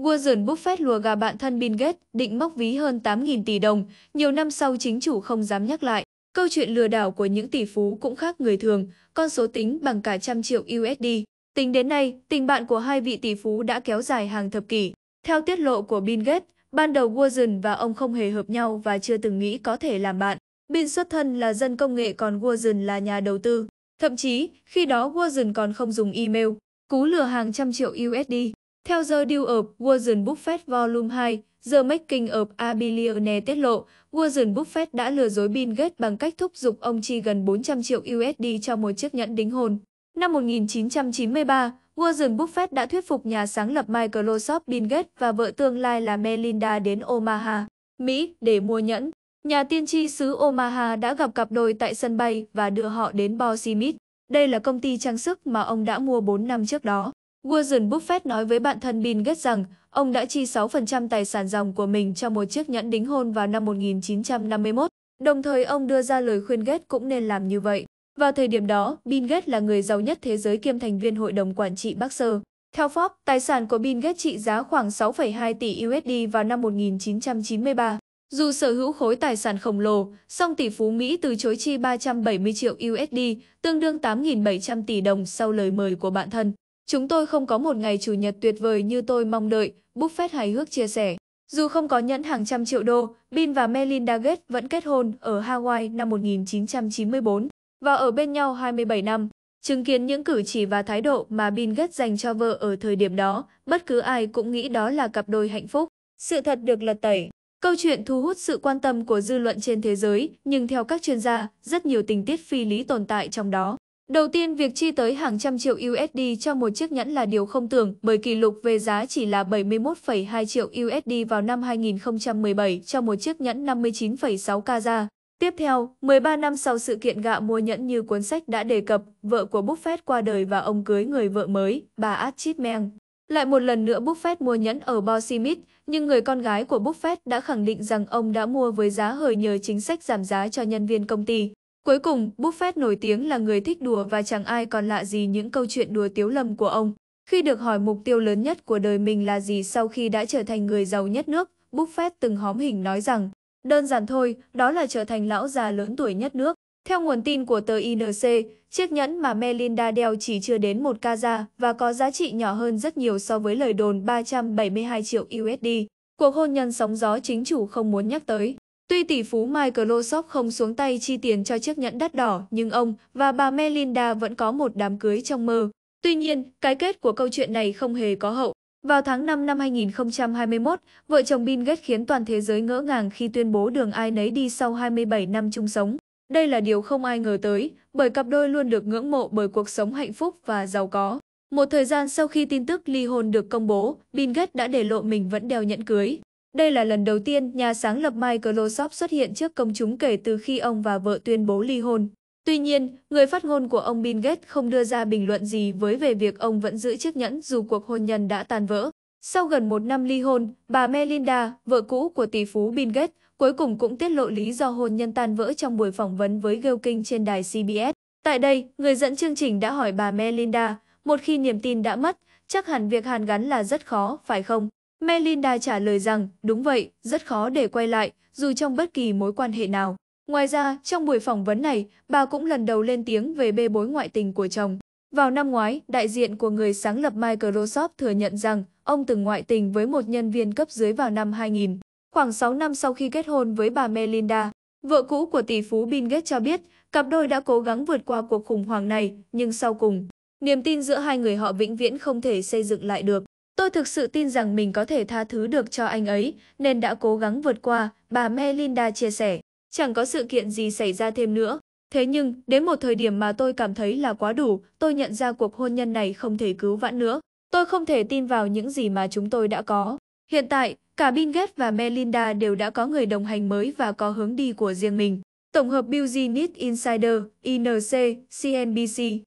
Warren Buffett lùa gà bạn thân Bill Gates định móc ví hơn 8.000 tỷ đồng, nhiều năm sau chính chủ không dám nhắc lại. Câu chuyện lừa đảo của những tỷ phú cũng khác người thường, con số tính bằng cả trăm triệu USD. Tính đến nay, tình bạn của hai vị tỷ phú đã kéo dài hàng thập kỷ. Theo tiết lộ của Bill Gates, ban đầu Warren và ông không hề hợp nhau và chưa từng nghĩ có thể làm bạn. Bill xuất thân là dân công nghệ còn Warren là nhà đầu tư. Thậm chí, khi đó Warren còn không dùng email, cú lừa hàng trăm triệu USD. Theo The Deal of Warren Buffett Volume 2, The Making of a Billionaire tiết lộ, Warren Buffett đã lừa dối Bill Gates bằng cách thúc giục ông chi gần 400 triệu USD cho một chiếc nhẫn đính hôn. Năm 1993, Warren Buffett đã thuyết phục nhà sáng lập Microsoft Bill Gates và vợ tương lai là Melinda đến Omaha, Mỹ để mua nhẫn. Nhà tiên tri xứ Omaha đã gặp cặp đôi tại sân bay và đưa họ đến Bob Smith. Đây là công ty trang sức mà ông đã mua 4 năm trước đó. Warren Buffett nói với bạn thân Bill Gates rằng ông đã chi 6% tài sản dòng của mình cho một chiếc nhẫn đính hôn vào năm 1951. Đồng thời ông đưa ra lời khuyên Gates cũng nên làm như vậy. Vào thời điểm đó, Bill Gates là người giàu nhất thế giới kiêm thành viên hội đồng quản trị Baxter. Theo Forbes, tài sản của Bill Gates trị giá khoảng 6,2 tỷ USD vào năm 1993. Dù sở hữu khối tài sản khổng lồ, song tỷ phú Mỹ từ chối chi 370 triệu USD, tương đương 8.700 tỷ đồng sau lời mời của bạn thân. Chúng tôi không có một ngày chủ nhật tuyệt vời như tôi mong đợi, Buffett hài hước chia sẻ. Dù không có nhẫn hàng trăm triệu đô, Bill và Melinda Gates vẫn kết hôn ở Hawaii năm 1994 và ở bên nhau 27 năm. Chứng kiến những cử chỉ và thái độ mà Bill Gates dành cho vợ ở thời điểm đó, bất cứ ai cũng nghĩ đó là cặp đôi hạnh phúc. Sự thật được lật tẩy. Câu chuyện thu hút sự quan tâm của dư luận trên thế giới, nhưng theo các chuyên gia, rất nhiều tình tiết phi lý tồn tại trong đó. Đầu tiên, việc chi tới hàng trăm triệu USD cho một chiếc nhẫn là điều không tưởng bởi kỷ lục về giá chỉ là 71,2 triệu USD vào năm 2017 cho một chiếc nhẫn 59,6 kaza. Tiếp theo, 13 năm sau sự kiện gạ mua nhẫn như cuốn sách đã đề cập, vợ của Buffett qua đời và ông cưới người vợ mới, bà Archie Meng. Lại một lần nữa Buffett mua nhẫn ở Bosimit, nhưng người con gái của Buffett đã khẳng định rằng ông đã mua với giá hời nhờ chính sách giảm giá cho nhân viên công ty. Cuối cùng, Buffett nổi tiếng là người thích đùa và chẳng ai còn lạ gì những câu chuyện đùa tiếu lầm của ông. Khi được hỏi mục tiêu lớn nhất của đời mình là gì sau khi đã trở thành người giàu nhất nước, Buffett từng hóm hình nói rằng, đơn giản thôi, đó là trở thành lão già lớn tuổi nhất nước. Theo nguồn tin của tờ INC, chiếc nhẫn mà Melinda đeo chỉ chưa đến 1 kaza và có giá trị nhỏ hơn rất nhiều so với lời đồn 372 triệu USD. Cuộc hôn nhân sóng gió chính chủ không muốn nhắc tới. Tuy tỷ phú Microsoft không xuống tay chi tiền cho chiếc nhẫn đắt đỏ, nhưng ông và bà Melinda vẫn có một đám cưới trong mơ. Tuy nhiên, cái kết của câu chuyện này không hề có hậu. Vào tháng 5 năm 2021, vợ chồng Bill Gates khiến toàn thế giới ngỡ ngàng khi tuyên bố đường ai nấy đi sau 27 năm chung sống. Đây là điều không ai ngờ tới, bởi cặp đôi luôn được ngưỡng mộ bởi cuộc sống hạnh phúc và giàu có. Một thời gian sau khi tin tức ly hôn được công bố, Bill Gates đã để lộ mình vẫn đeo nhẫn cưới. Đây là lần đầu tiên nhà sáng lập Microsoft xuất hiện trước công chúng kể từ khi ông và vợ tuyên bố ly hôn. Tuy nhiên, người phát ngôn của ông Bill Gates không đưa ra bình luận gì với về việc ông vẫn giữ chiếc nhẫn dù cuộc hôn nhân đã tan vỡ. Sau gần một năm ly hôn, bà Melinda, vợ cũ của tỷ phú Bill Gates, cuối cùng cũng tiết lộ lý do hôn nhân tan vỡ trong buổi phỏng vấn với Gilking trên đài CBS. Tại đây, người dẫn chương trình đã hỏi bà Melinda, một khi niềm tin đã mất, chắc hẳn việc hàn gắn là rất khó, phải không? Melinda trả lời rằng, đúng vậy, rất khó để quay lại, dù trong bất kỳ mối quan hệ nào. Ngoài ra, trong buổi phỏng vấn này, bà cũng lần đầu lên tiếng về bê bối ngoại tình của chồng. Vào năm ngoái, đại diện của người sáng lập Microsoft thừa nhận rằng ông từng ngoại tình với một nhân viên cấp dưới vào năm 2000, khoảng 6 năm sau khi kết hôn với bà Melinda. Vợ cũ của tỷ phú Bill Gates cho biết, cặp đôi đã cố gắng vượt qua cuộc khủng hoảng này, nhưng sau cùng, niềm tin giữa hai người họ vĩnh viễn không thể xây dựng lại được. Tôi thực sự tin rằng mình có thể tha thứ được cho anh ấy, nên đã cố gắng vượt qua, bà Melinda chia sẻ. Chẳng có sự kiện gì xảy ra thêm nữa. Thế nhưng, đến một thời điểm mà tôi cảm thấy là quá đủ, tôi nhận ra cuộc hôn nhân này không thể cứu vãn nữa. Tôi không thể tin vào những gì mà chúng tôi đã có. Hiện tại, cả Bill Gates và Melinda đều đã có người đồng hành mới và có hướng đi của riêng mình. Tổng hợp Business Insider, INC, CNBC